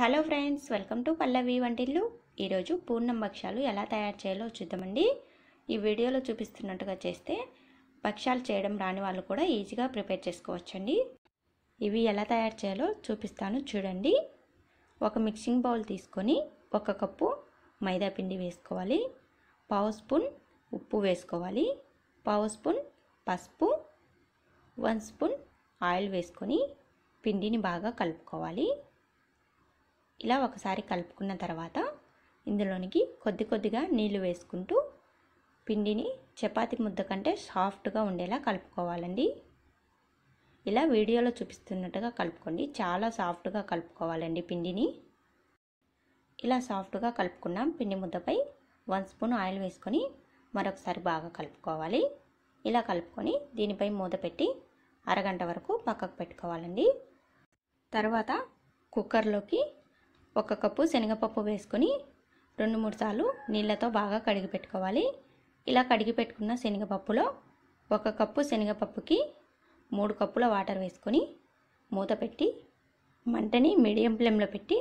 hello friends welcome to Pallavi వంటిల్లు ఈరోజు పూర్ణం భక్ష్యాలు ఎలా తయారు చేయాలో చూద్దామండి ఈ వీడియోలో చూపిస్తున్నట్టుగా చేస్తే భక్ష్యాలు చేయడం రాని వాళ్ళు కూడా ఈజీగా ప్రిపేర్ చేసుకోవచ్చండి ఇవి ఎలా తయారు చేయాలో చూపిస్తాను చూడండి ఒక మిక్సింగ్ బౌల్ తీసుకొని ఒక కప్పు మైదా పిండి వేసుకోవాలి పావు స్పూన్ ఉప్పు వేసుకోవాలి పావు స్పూన్ పసుపు వన్ స్పూన్ ఆయిల్ వేసుకొని పిండిని బాగా కలుపుకోవాలి ఇలా ఒకసారి కలుపుకున్న తర్వాత ఇందులోనికి కొద్ది కొద్దిగా నీళ్లు వేసుకుంటూ పిండిని చపాతి ముద్ద కంటే సాఫ్ట్గా ఉండేలా కలుపుకోవాలండి ఇలా వీడియోలో చూపిస్తున్నట్టుగా కలుపుకోండి చాలా సాఫ్ట్గా కలుపుకోవాలండి పిండిని ఇలా సాఫ్ట్గా కలుపుకున్నాం పిండి ముద్దపై వన్ స్పూన్ ఆయిల్ వేసుకొని మరొకసారి బాగా కలుపుకోవాలి ఇలా కలుపుకొని దీనిపై మూత పెట్టి అరగంట వరకు పక్కకు పెట్టుకోవాలండి తర్వాత కుక్కర్లోకి ఒక కప్పు శనగపప్పు వేసుకొని రెండు మూడు సార్లు నీళ్ళతో బాగా కడిగి పెట్టుకోవాలి ఇలా కడిగి పెట్టుకున్న శనగపప్పులో ఒక కప్పు శనగపప్పుకి మూడు కప్పుల వాటర్ వేసుకొని మూత పెట్టి మంటని మీడియం ఫ్లేమ్లో పెట్టి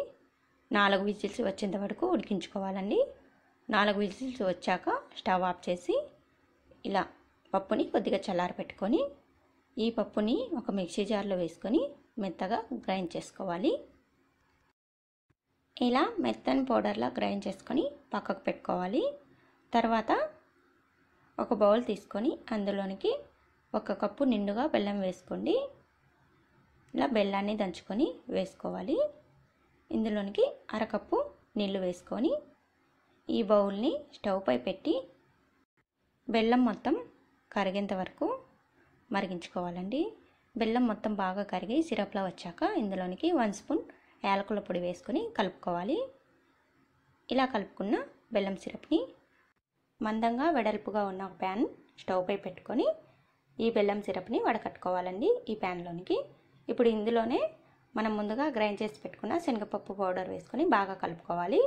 నాలుగు విజిల్స్ వచ్చేంత వరకు ఉడికించుకోవాలండి నాలుగు విజిల్స్ వచ్చాక స్టవ్ ఆఫ్ చేసి ఇలా పప్పుని కొద్దిగా చల్లార పెట్టుకొని ఈ పప్పుని ఒక మిక్సీ జార్లో వేసుకొని మెత్తగా గ్రైండ్ చేసుకోవాలి ఇలా మెత్తని పౌడర్లా గ్రైండ్ చేసుకొని పక్కకు పెట్టుకోవాలి తర్వాత ఒక బౌల్ తీసుకొని అందులోనికి ఒక కప్పు నిండుగా బెల్లం వేసుకోండి ఇలా బెల్లాన్ని దంచుకొని వేసుకోవాలి ఇందులోనికి అరకప్పు నీళ్ళు వేసుకొని ఈ బౌల్ని స్టవ్పై పెట్టి బెల్లం మొత్తం కరిగేంత వరకు మరిగించుకోవాలండి బెల్లం మొత్తం బాగా కరిగి సిరప్లా వచ్చాక ఇందులోనికి వన్ స్పూన్ యాలకుల పొడి వేసుకొని కలుపుకోవాలి ఇలా కలుపుకున్న బెల్లం సిరప్ని మందంగా వెడల్పుగా ఉన్న ఒక ప్యాన్ స్టవ్పై పెట్టుకొని ఈ బెల్లం సిరప్ని వడకట్టుకోవాలండి ఈ ప్యాన్లోనికి ఇప్పుడు ఇందులోనే మనం ముందుగా గ్రైండ్ చేసి పెట్టుకున్న శనగపప్పు పౌడర్ వేసుకొని బాగా కలుపుకోవాలి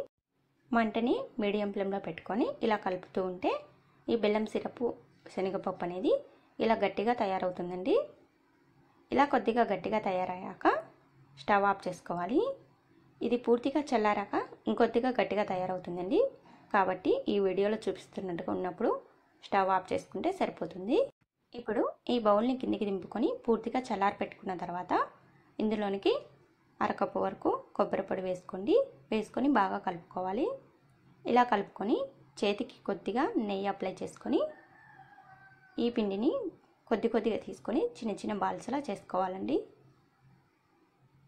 మంటని మీడియం ఫ్లేమ్లో పెట్టుకొని ఇలా కలుపుతూ ఉంటే ఈ బెల్లం సిరపు శనగపప్పు అనేది ఇలా గట్టిగా తయారవుతుందండి ఇలా కొద్దిగా గట్టిగా తయారయ్యాక స్టవ్ ఆఫ్ చేసుకోవాలి ఇది పూర్తిగా చల్లారాక ఇంకొద్దిగా గట్టిగా తయారవుతుందండి కాబట్టి ఈ వీడియోలో చూపిస్తున్నట్టుగా ఉన్నప్పుడు స్టవ్ ఆఫ్ చేసుకుంటే సరిపోతుంది ఇప్పుడు ఈ బౌల్ని కిందికి దింపుకొని పూర్తిగా చల్లారి పెట్టుకున్న తర్వాత ఇందులోనికి అరకప్పు వరకు కొబ్బరి పొడి వేసుకోండి వేసుకొని బాగా కలుపుకోవాలి ఇలా కలుపుకొని చేతికి కొద్దిగా నెయ్యి అప్లై చేసుకొని ఈ పిండిని కొద్ది కొద్దిగా తీసుకొని చిన్న చిన్న బాల్స్లా చేసుకోవాలండి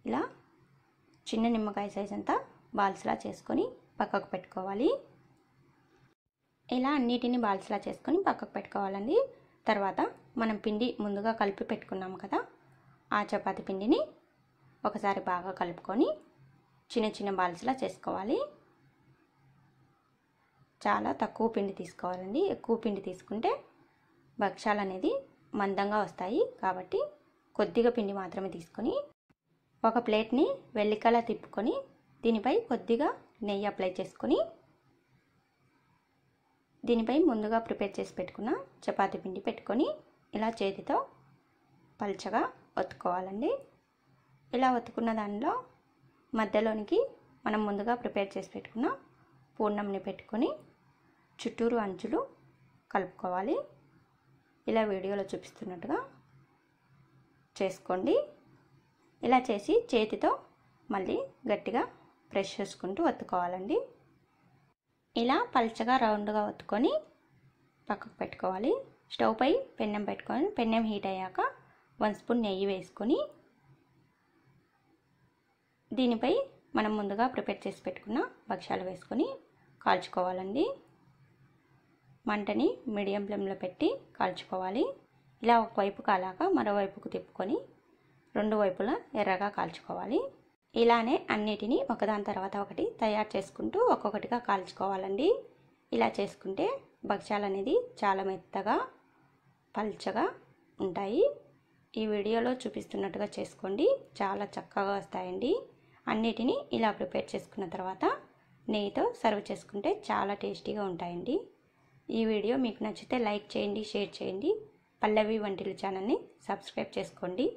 ఇలా చిన్న నిమ్మకాయ సైజ్ అంతా బాల్స్లా చేసుకొని పక్కకు పెట్టుకోవాలి ఇలా అన్నిటిని బాల్స్లా చేసుకొని పక్కకు పెట్టుకోవాలండి తర్వాత మనం పిండి ముందుగా కలిపి పెట్టుకున్నాం కదా ఆ చపాతి పిండిని ఒకసారి బాగా కలుపుకొని చిన్న చిన్న బాల్స్లా చేసుకోవాలి చాలా తక్కువ పిండి తీసుకోవాలండి ఎక్కువ పిండి తీసుకుంటే భక్ష్యాలు అనేది మందంగా వస్తాయి కాబట్టి కొద్దిగా పిండి మాత్రమే తీసుకొని ఒక ప్లేట్ని వెల్లికల తిప్పుకొని దీనిపై కొద్దిగా నెయ్యి అప్లై చేసుకొని దీనిపై ముందుగా ప్రిపేర్ చేసి పెట్టుకున్న చపాతి పిండి పెట్టుకొని ఇలా చేతితో పల్చగా ఒత్తుకోవాలండి ఇలా ఒత్తుకున్న దానిలో మధ్యలోనికి మనం ముందుగా ప్రిపేర్ చేసి పెట్టుకున్న పూర్ణంని పెట్టుకొని చుట్టూరు అంచులు కలుపుకోవాలి ఇలా వీడియోలో చూపిస్తున్నట్టుగా చేసుకోండి ఇలా చేసి చేతితో మళ్ళీ గట్టిగా బ్రష్ చేసుకుంటూ ఒత్తుకోవాలండి ఇలా పల్చగా రౌండ్గా ఒత్తుకొని పక్కకు పెట్టుకోవాలి స్టవ్ పై పెన్నెం పెట్టుకొని పెన్నెం హీట్ అయ్యాక వన్ స్పూన్ నెయ్యి వేసుకొని దీనిపై మనం ముందుగా ప్రిపేర్ చేసి పెట్టుకున్న భక్ష్యాలు వేసుకొని కాల్చుకోవాలండి మంటని మీడియం ఫ్లేమ్లో పెట్టి కాల్చుకోవాలి ఇలా ఒకవైపు కాలాక మరోవైపుకు తిప్పుకొని రెండు వైపులా ఎర్రగా కాల్చుకోవాలి ఇలానే అన్నిటినీ ఒకదాని తర్వాత ఒకటి తయారు చేసుకుంటూ ఒక్కొక్కటిగా కాల్చుకోవాలండి ఇలా చేసుకుంటే భక్ష్యాలు అనేది చాలా మెత్తగా పల్చగా ఉంటాయి ఈ వీడియోలో చూపిస్తున్నట్టుగా చేసుకోండి చాలా చక్కగా వస్తాయండి అన్నిటినీ ఇలా ప్రిపేర్ చేసుకున్న తర్వాత నెయ్యితో సర్వ్ చేసుకుంటే చాలా టేస్టీగా ఉంటాయండి ఈ వీడియో మీకు నచ్చితే లైక్ చేయండి షేర్ చేయండి పల్లవి వంటిల ఛానల్ని సబ్స్క్రైబ్ చేసుకోండి